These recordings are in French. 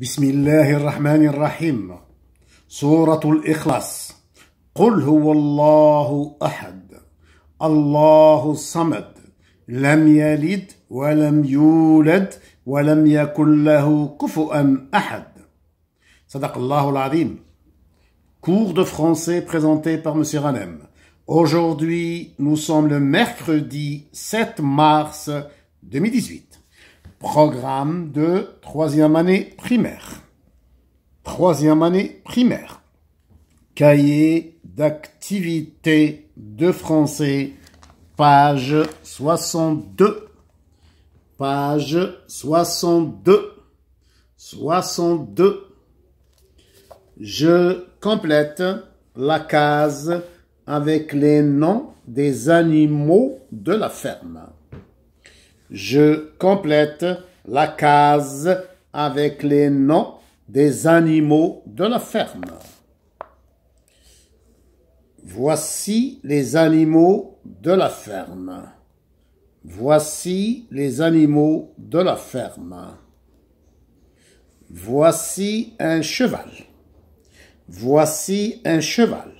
بسم الله الرحمن الرحيم سورة الإخلاص قل هو الله أحد الله الصمد لم يلد ولم يولد ولم يكن له كفؤا أحد صدق الله العظيم Cours de français présenté par M. Ranem. Aujourd'hui, nous sommes le mercredi 7 mars 2018. Programme de troisième année primaire. Troisième année primaire. Cahier d'activité de français, page 62. Page 62. 62. Je complète la case avec les noms des animaux de la ferme. Je complète la case avec les noms des animaux de la ferme. Voici les animaux de la ferme. Voici les animaux de la ferme. Voici un cheval. Voici un cheval.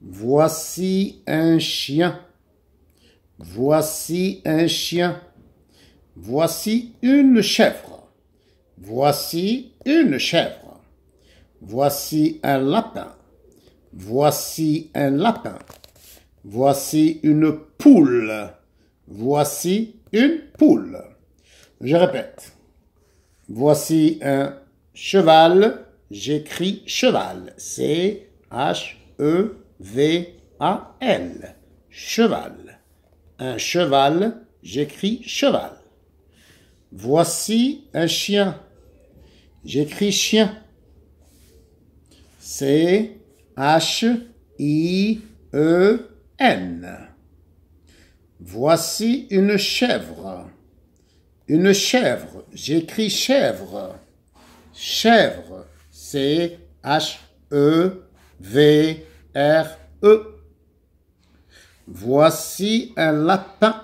Voici un chien. Voici un chien. Voici une chèvre. Voici une chèvre. Voici un lapin. Voici un lapin. Voici une poule. Voici une poule. Je répète. Voici un cheval. J'écris cheval. E C-H-E-V-A-L. Cheval un cheval, j'écris cheval. Voici un chien, j'écris chien. C'est H-I-E-N. Voici une chèvre. Une chèvre, j'écris chèvre. Chèvre, c'est H-E-V-R-E. e v e Voici un lapin.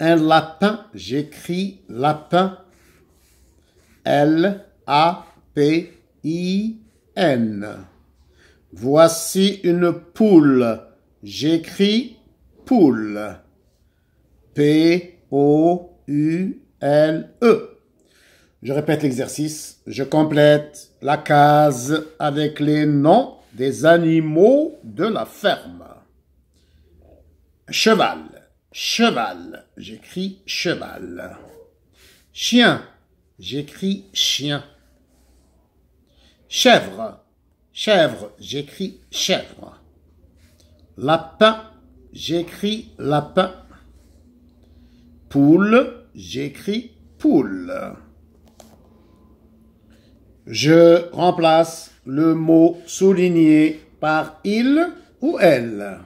Un lapin, j'écris lapin. L-A-P-I-N. Voici une poule. J'écris poule. P-O-U-L-E. Je répète l'exercice. Je complète la case avec les noms des animaux de la ferme. Cheval. Cheval. J'écris cheval. Chien. J'écris chien. Chèvre. Chèvre. J'écris chèvre. Lapin. J'écris lapin. Poule. J'écris poule. Je remplace le mot souligné par il ou elle.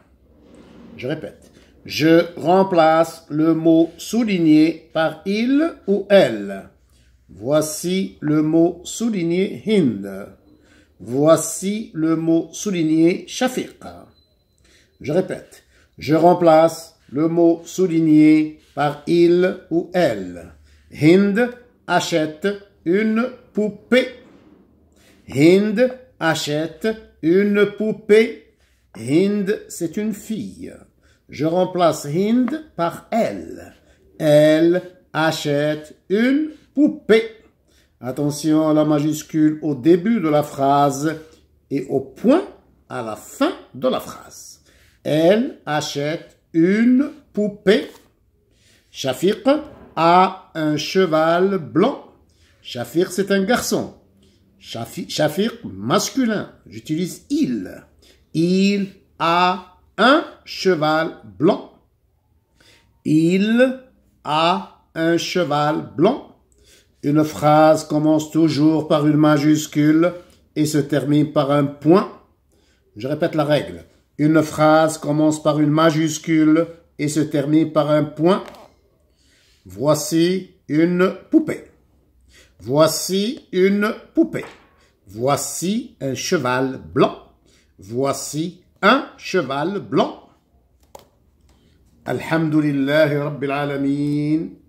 Je répète. Je remplace le mot souligné par il ou elle. Voici le mot souligné hind. Voici le mot souligné shafiq. Je répète. Je remplace le mot souligné par il ou elle. Hind achète une poupée. Hind achète une poupée. Hind, c'est une fille. Je remplace Hind par elle. Elle achète une poupée. Attention à la majuscule au début de la phrase et au point à la fin de la phrase. Elle achète une poupée. Shafiq a un cheval blanc. Shafir, c'est un garçon. Shafiq, Shafir masculin. J'utilise il. Il a un cheval blanc. Il a un cheval blanc. Une phrase commence toujours par une majuscule et se termine par un point. Je répète la règle. Une phrase commence par une majuscule et se termine par un point. Voici une poupée. Voici une poupée. Voici un cheval blanc. Voici un cheval blanc. Alhamdulillah Rabbil Alameen.